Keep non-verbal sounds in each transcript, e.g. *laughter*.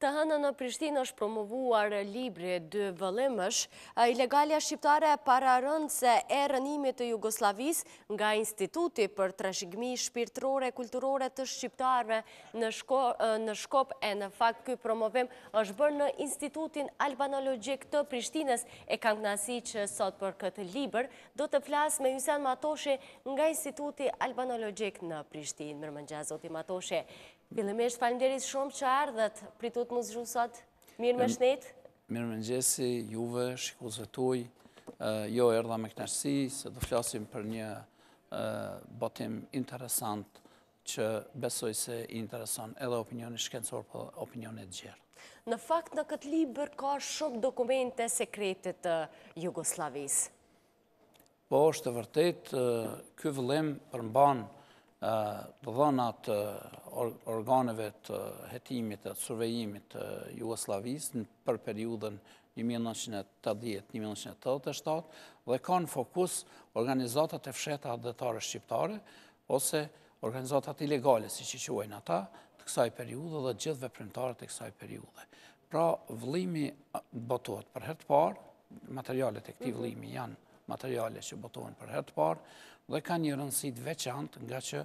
Të hënë në Prishtin është promovuar libri dë vëllimësh, ilegalia shqiptare para rëndë se e rënimit të Jugoslavis nga Instituti për Trashigmi Shpirtrore Kulturore të Shqiptarve në Shkop e në fakt këj promovim është bërë në Institutin Albanologik të Prishtines e kam knasi që sot për këtë liber, do të flasë me Jusen Matoshe nga Instituti Albanologik në Prishtin. Mërmën më Zoti Matoshe, Bilemesh, falem shumë që ardhët, pritut më zhru sot, mirë më shnit. Mirë më nëgjesi, juve, shikuzve tuj, jo e me knashësi, se do flasim për një botim interesant që besoj se i intereson edhe opinioni shkencor për po opinioni të gjerë. Në fakt në këtë liber ka shumë dokumente sekretit të Jugoslavis. Po, është të vërtet, këvëllim përmbanë të dhonat eh, organeve të jetimit e të survejimit të Jugoslavis në për periudën 1910-1987 dhe ka në fokus organizatat e fsheta dhe shqiptare ose organizatat ilegale si që quajnë ata të kësaj periudë dhe gjithve primtarët pra, të kësaj periudë. Pra, vlimi botuat për hertë parë, materialet e këti vlimi janë materialet që botohen për hertë parë, dhe ka një rëndësit veçant nga që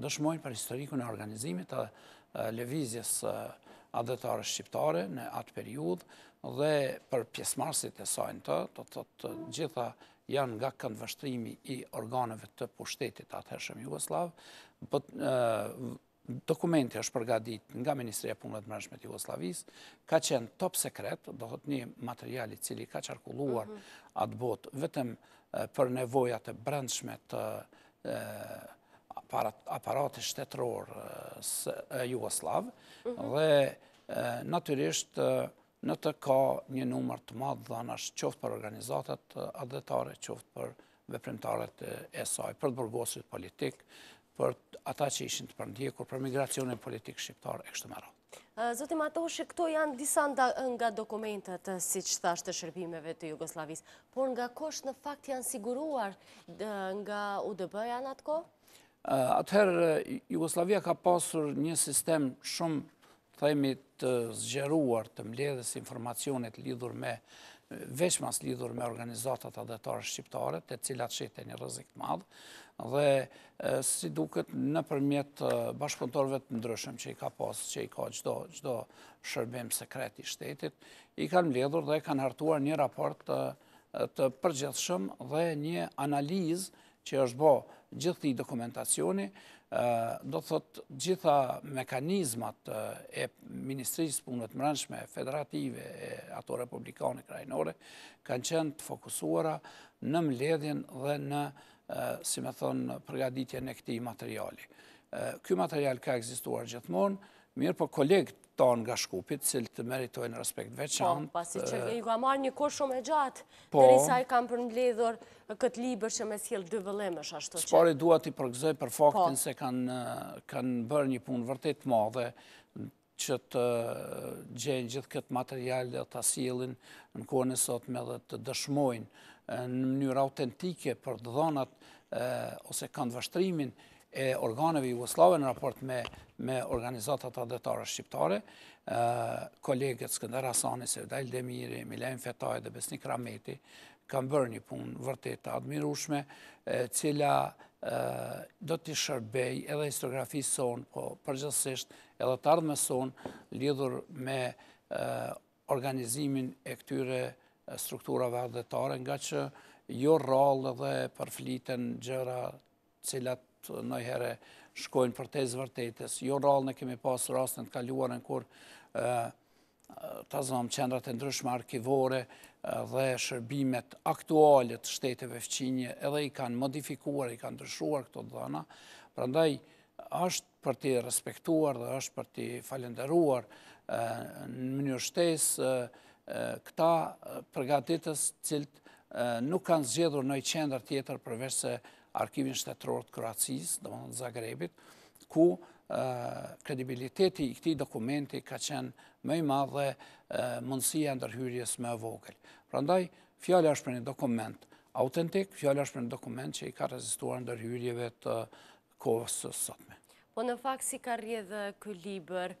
ndëshmojnë për historiku në organizimit të levizjes adetare shqiptare në atë periud dhe për pjesmarsit e sajnë të, të të të gjitha janë nga këndvështrimi i organeve të pushtetit atëhershëm Jugoslavë, dokumenti është përgadit nga Ministrija Punët Mërshme të Jugoslavis, ka qenë top sekret, dohët një materiali cili ka qarkulluar mhm. atë botë vetëm për nevojat e brendshme të aparatit shtetëror së Jugoslav, mhm. dhe naturisht në të ka një numër të madhë dhanash qoftë për organizatet adetare, qoftë për veprimtarët e saj, për të bërgosit politikë, për ata që ishin të përndjekur për migracionin politikë shqiptarë e kështë të marat. Zotë Matoshe, këto janë disa nga dokumentet, si që thashtë të shërbimeve të Jugoslavis, por nga kosh në fakt janë siguruar nga UDB-ja në atë ko? Atëherë, Jugoslavia ka pasur një sistem shumë, thejmi, të zgjeruar të mledhës informacionit lidhur me, veçmas lidhur me organizatat adetarë shqiptare, të cilat qëtë e një rëzikt madhë, dhe si duket në përmjet bashkëpuntorve të ndryshëm që i ka pasë që i ka gjdo shërbim sekret i shtetit, i kanë mledhur dhe kanë hartuar një raport të përgjithshëm dhe një analiz që është bo gjithë një dokumentacioni, do të thotë gjitha mekanizmat e Ministrisë Punët Mërënshme, Federative, ato Republikane Krajnore, kanë qenë të fokusuara në mledhin dhe në si me thonë, përgaditje në këti materiali. Ky material ka egzistuar gjithmonë, mirë për kolegët tonë nga shkupit, cilë të meritojnë respekt veçantë. Po, pasi që i ga marrë një kur shumë e gjatë, në po, risa i kam përmledhur këtë liber që me s'hjelë dy ashtë ashtu që. Spari duat i përgëzoj për faktin po. se kanë bërë një punë vërtet madhe, që të gjenë gjithë këtë material dhe të asilin në kone sot me dhe të dëshmojnë në mënyrë autentike për dëdhonat ose kanë vështrimin e organeve i në raport me organizatat të dëtare shqiptare, kolegët Skëndar Asani, Sevdajl Demiri, Milen Fetaj dhe Besnik Rameti, kanë bërë një punë vërtet të admirushme, cila do të shërbej edhe historiografisë sonë, po përgjësisht edhe të ardhme sonë lidhur me organizimin e këtyre strukturave adetare, nga që jo rralë dhe përflitën gjëra cilat nëjhere shkojnë për tezë vërtetës. Jo rralë në kemi pasë rastën të kaluarën kur të zonë qendrat e ndryshme arkivore dhe shërbimet aktualit shteteve fqinje edhe i kanë modifikuar, i kanë ndryshuar këto dhëna. prandaj është për ti respektuar dhe është për ti falenderuar në mënyrë shtesë këta përgatitës ciltë nuk kanë zgjedhur në i qendrë tjetër përveç se arkivin Shtetërorët të Kroacisë, do më në Zagrebit, ku kredibiliteti i këti dokumenti ka qenë mëj i madhe mundësia ndërhyrjes me vogël. Pra ndaj, fjallë është për një dokument autentik, fjallë është për një dokument që i ka rezistuar ndërhyrjeve të kohës sësotme. Po në fakt si ka rrje dhe këllibër,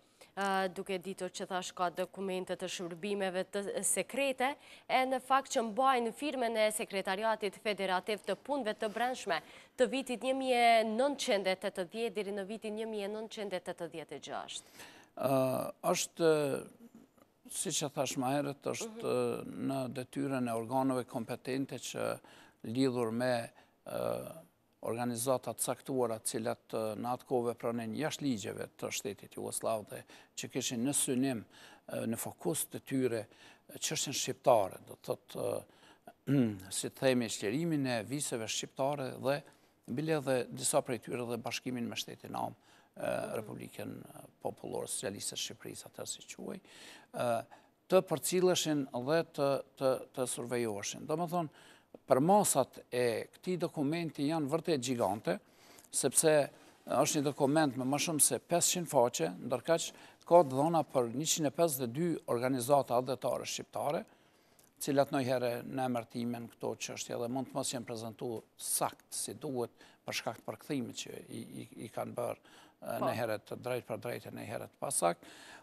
duke dito që thash ka dokumentet të shërbimeve të sekrete, e në fakt që mbajnë firme në sekretariatit federativ të punve të brendshme të vitit 1980 dhe në vitit 1986. Ashtë, si që thash ma erët, është mhm. në detyren e organove kompetente që lidhur me organizatat caktuarat cilat në atë kove pranen jashtë ligjeve të shtetit Jugoslav dhe që këshin në synim, në fokus të tyre qështën shqiptare, do të të *clears throat* si të themi shqerimin e viseve shqiptare dhe bile dhe disa prej tyre dhe bashkimin me shtetin amë Republikën Popullorë Socialiste Shqipërisë atër si quaj, të përcileshin dhe të survejoheshin. Do më thonë, për masat e këti dokumenti janë vërtet gjigante, sepse është një dokument me më shumë se 500 faqe, ndërkaq ka të dhona për 152 organizata adetare shqiptare, cilat nëjhere në emërtimin këto që është edhe mund të mos jenë prezentu sakt si duhet për shkakt për këthimi që i kanë bërë eh, po. nëjhere të drejt për drejt e nëjhere të pasak,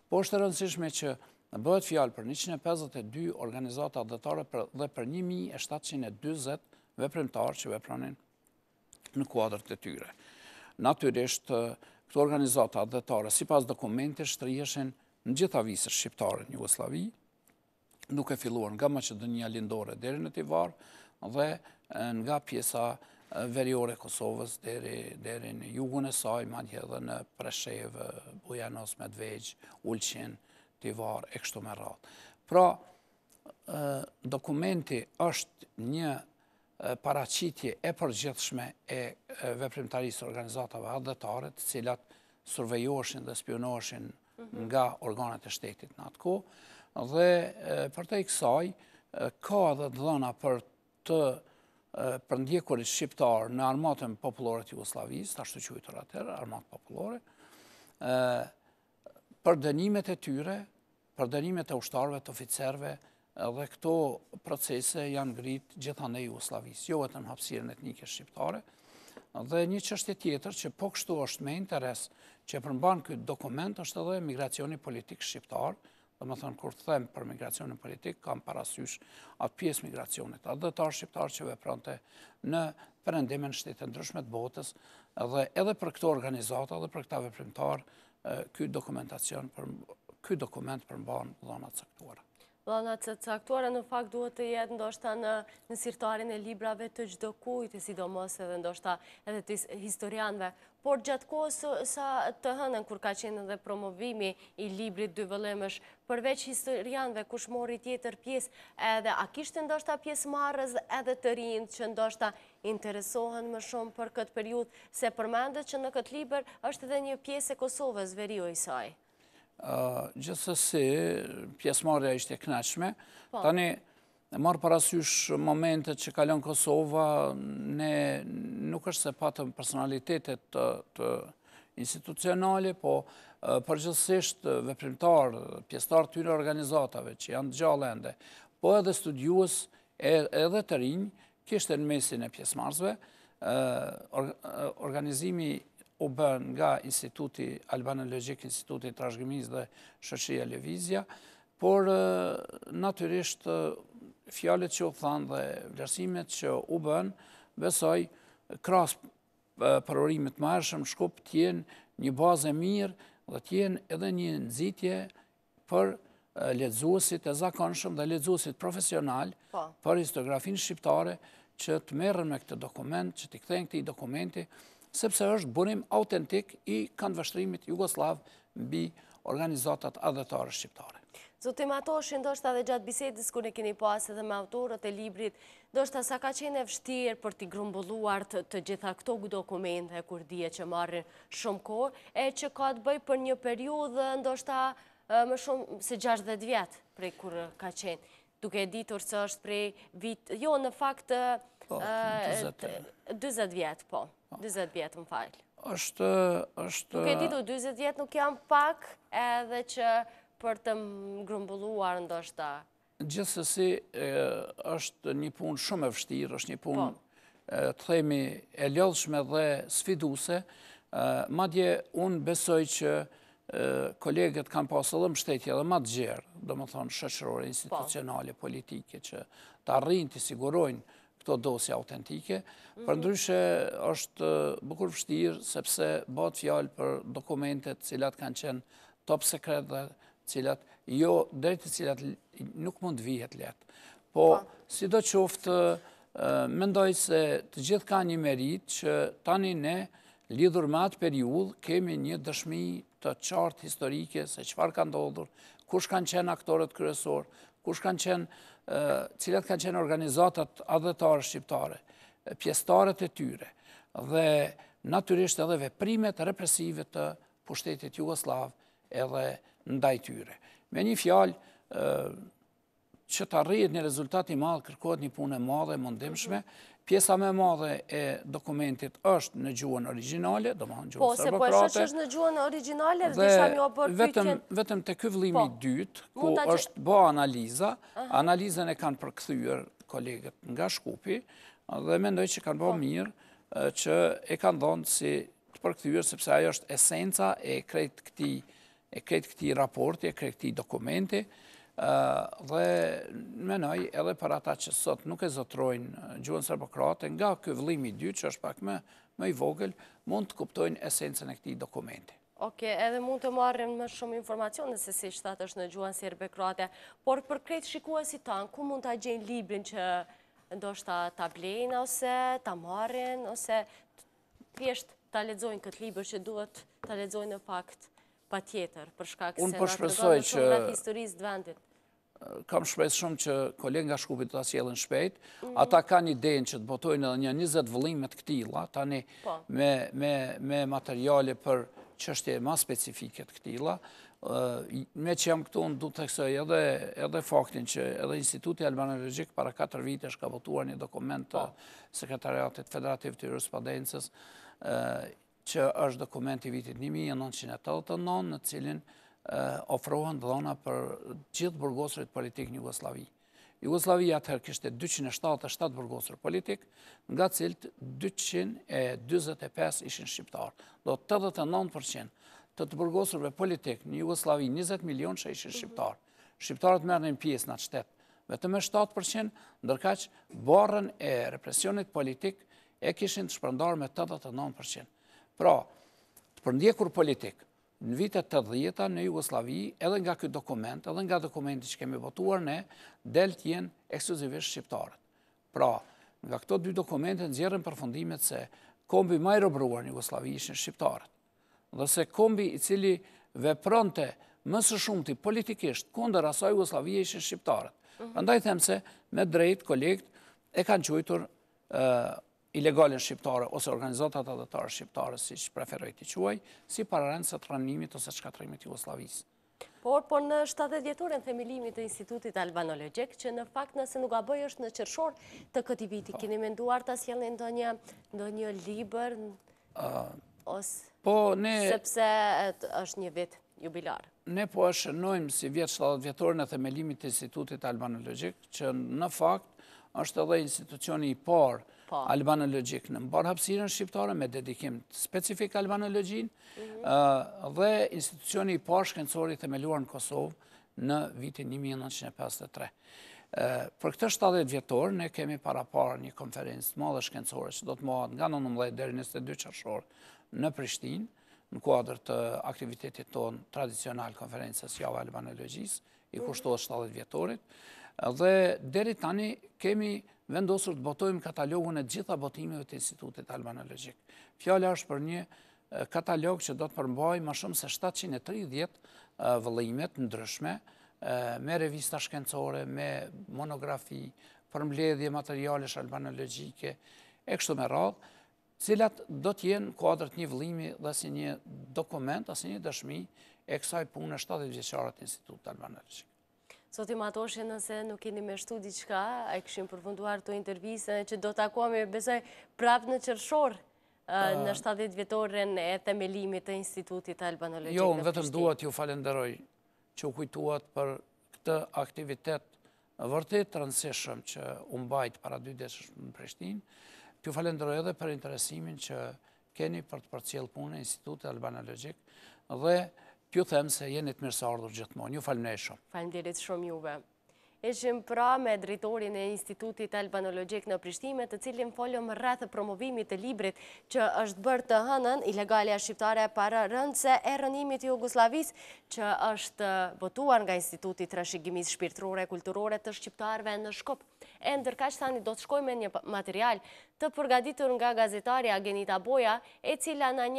po është të rëndësishme që Në bëhet fjalë për 152 organizata dhëtare dhe për 1720 veprimtarë që vepranin në kuadrët të tyre. Natyrisht, këtë organizata dhëtare, si pas dokumente, shtërjeshen në gjitha visër shqiptare në Jugoslavi, nuk e filluar nga Macedonia Lindore dheri në Tivar dhe nga pjesa veriore Kosovës dheri në jugun e saj, madhje dhe në Preshev, Bujanos, Medvegj, Ulqinë, tivar e kështu me rratë. Pra, dokumenti është një paracitje e përgjithshme e veprimtarisë organizatave adhëtare të cilat survejoshin dhe spionoshin mhm. nga organet e shtetit në atë dhe për të i kësaj, ka dhe dhëna për të përndjekurit shqiptarë në armatën popullore të Jugoslavijës, të ashtu qujtër atërë, armatë popullore, dhe për dënimet e tyre, për dënimet e ushtarve të oficerve, dhe këto procese janë gritë gjithane i Uslavis, jo të në hapsirën etnike shqiptare. Dhe një qështje tjetër që po kështu është me interes që përmban këtë dokument është edhe migracioni politikë shqiptarë, dhe më thënë, kur të themë për migracionin politikë, kam parasysh atë pjesë migracionit, atë dëtarë shqiptarë që veprante në përëndime shtetë ndryshmet botës, edhe për këto organizata dhe për këta veprimtarë, këtë dokumentacion, këtë dokument përmban dhonat sektuara. Dhonat sektuara në fakt duhet të jetë ndoshta në sirtarin e librave të gjdo kujtë, sidomos edhe ndoshta edhe të historianve. Por gjatë kohës sa të hënën, kur ka qenë dhe promovimi i librit dy vëllemësh, përveç historianve, kush mori tjetër pjesë, edhe a kishtë ndoshta pjesë marës edhe të rinë që ndoshta interesohen më shumë për këtë periut, se përmendet që në këtë liber është edhe një pjesë e Kosovës veri o isaj. Gjithësësi, pjesëmarja ishte knaqme. Po. Tani, marë parasysh momentet që kalon Kosova, ne nuk është se patëm personalitetet të institucionali, po përgjithësisht veprimtar, pjestar të një organizatave që janë gjallende, po edhe studiuës edhe të rinjë, kështë e në mesin e pjesmarzve, organizimi u bën nga Instituti Albanologik, në Logik, Instituti dhe Shëshia Levizia, por naturisht fjallet që u thanë dhe vlerësimet që u bën, besoj kras përorimit marëshëm shkup tjenë një bazë e mirë dhe tjenë edhe një nëzitje për ledzusit e zakonshëm dhe ledzusit profesional po. për historiografinë shqiptare që të merën me këtë dokument, që t'i këthejnë këti dokumenti, sepse është burim autentik i kanë vështrimit Jugoslav bi organizatat adhëtarë shqiptare. Zutim ato, shëndoshta dhe gjatë bisedis, kërë në kini pasë edhe me autorët e librit, do shta sa ka qenë vështirë për t'i grumbulluar të gjitha këto këtë dokumente, kur dje që marrin shumë kohë, e që ka të bëjë për një periudhë, ndoshta më shumë se 60 vjetë prej kur ka qenë. duke e ditur së është prej vitë, jo, në fakt Po, 20 vjetë. 20 vjetë, po, 20 po. vjetë më falë. është... Tuk e ditur 20 vjetë nuk jam pak edhe që për të grumbulluar ndo është ta. Gjithësësi është një punë shumë e vështirë, është një punë po. të themi e ljodhshme dhe sfiduse, madje unë besoj që kolegët kanë pasë dhe mështetje edhe më të gjerë, do më thonë, shëqërore institucionale, po. politike, që të arrinë, të sigurojnë këto dosje autentike, mhm. për ndryshe është bukur fështirë, sepse bat fjalë për dokumentet cilat kanë qenë top sekret dhe cilat, jo, drejtë cilat nuk mund vijet letë. Po, po. si do qoftë, mendoj se të gjithë ka një merit që tani ne, Lidhur matë atë kemi një dëshmi të qartë historike se qëfar ka ndodhur, kush kanë qenë aktorët kryesor, kush kanë qenë, cilat kanë qenë organizatat adhëtarë shqiptare, pjestarët e tyre, dhe naturisht edhe veprimet represive të pushtetit Jugoslav edhe ndaj tyre. Me një fjalë, që të rrit një rezultati madhë, kërkohet një punë e madhe, e mundimshme, pjesa me madhe e dokumentit është në gjuën originale, do më në gjuën sërbëkrate. Po, se po e shë që është në gjuën originale, dhe vetëm të këvlimi po, dytë, ku është bo analiza, analizën e kanë përkëthyër kolegët nga Shkupi, dhe mendoj që kanë bo po. mirë, që e kanë dhonë si të përkëthyër, sepse ajo është esenca e kretë këti raporti, e kretë këti dokumenti, dhe menoj edhe për ata që sot nuk e zotrojnë gjuhën sërbëkroate, nga këvlimi dy që është pak më i vogël, mund të kuptojnë esencën e këti dokumenti. Oke, edhe mund të marrën më shumë informacion nëse si shtatë është në gjuhën sërbëkroate, por për shikua si tanë, ku mund të gjenë librin që ndoshta të blejnë ose të marrën, ose pjeshtë të ledzojnë këtë libër që duhet të ledzojnë në pakt pa tjetër, përshka këse nga të gëmë shumë nga historisë dëvendit kam shpejt shumë që kolen nga shkupit të asë shpejt, ata ka një den që të botojnë edhe një njëzet vëllimet këtila, tani po. me materiale për qështje ma specifike të këtila. Me që jam këtu, në du të kësoj edhe faktin që edhe Instituti Albanë para 4 vite është ka botuar një dokument të po. Sekretariatit Federativ të Jurës Padencës, që është dokument i vitit 1989, në cilin ofrohen dhona për gjithë burgosërit politik një Jugoslavi. Jugoslavi atëherë kështë 277 burgosër politik, nga cilët 225 ishin shqiptarë. Do 89% të të burgosërve politik një Jugoslavi 20 milion që ishin shqiptarë. Shqiptarët mërën pjesë në atë shtetë, vetëm e 7%, që barën e represionit politik e kishin të shpërndarë me 89%. Pra, të përndjekur politikë, në vitet të dhjeta në Jugoslavi, edhe nga këtë dokument, edhe nga dokumenti që kemi votuar ne, delt jenë ekskluzivisht shqiptarët. Pra, nga këto dy dokumente për përfundimet se kombi majrë robruar në Jugoslavi ishën shqiptarët, dhe se kombi i cili vepronte mësë shumëti politikisht kunder asaj Jugoslavi ishën shqiptarët. Mhm. Andaj them se me drejt kolekt e kanë qujtur ilegalin shqiptare ose organizatat adetarë shqiptare, si që preferoj të quaj, si pararendës e tranimit ose shkatrimit Jugoslavisë. Por, por në 70 vjetore në themilimit të institutit Albanologjik, që në fakt nëse nuk a bëjë është në qërshor të këti viti, po. kini menduar të asjelën në një liber, ose po, sepse është një vit jubilar. Ne po është nëjmë si vjetë 70 vjetore në themelimit të institutit Albanologjik, që në fakt është edhe institucioni i parë po. albanologjik në mbarë hapsirën shqiptare me dedikim specifik albanologjin mhm. dhe institucioni i parë shkencori themeluar në Kosovë në vitin 1953. Për këtë 70 vjetorë, ne kemi para parë një konferencë të madhe shkencore që do të madhe nga 19 nëmlejt 22 qërshorë në Prishtinë, në kuadrë të aktivitetit tonë tradicional konferences java albanologjisë, i kushtohet 70 vjetorit, dhe deri tani kemi vendosur të botojmë katalogun e gjitha botimeve të institutit albanologik. Fjalla është për një katalog që do të përmbaj ma shumë se 730 vëllimet në me revista shkencore, me monografi, përmledhje materialesh albanologike, e kështu me radhë, cilat do të jenë kuadrët një vlimi dhe si një dokument, asë një dëshmi e kësaj punë e 70 vjeqarët institut të Albanërëqik. Sot i matoshe nëse nuk keni me shtu diqka, a i këshim përfunduar të intervjise që do të t'akuame besoj prapë në qërshor në 70 vjetoren e themelimit të institutit të Albanërëqik. Jo, në vetëm duat ju falenderoj që u kujtuat për këtë aktivitet vërtit të rëndësishëm që mbajt para 2 deshës në Prishtinë, Ju falenderoj edhe për interesimin që keni për të përcjellë punën e Institutit Albanologjik dhe ju them se jeni të mirëseardhur gjithmonë. Ju e shumë. Faleminderit shumë juve. Eshim pra me dritorin e Institutit Albanologjik në Prishtime, të cilin më rrethë promovimit të librit që është bërë të hënën, ilegalia shqiptare para rëndëse e rënimit Jugoslavis, që është botuar nga Institutit Rëshigimis Shpirtrore e Kulturore të Shqiptarve në Shkop. E ndërka që thani do të shkojme një material të përgaditur nga gazetaria Genita Boja, e cila në një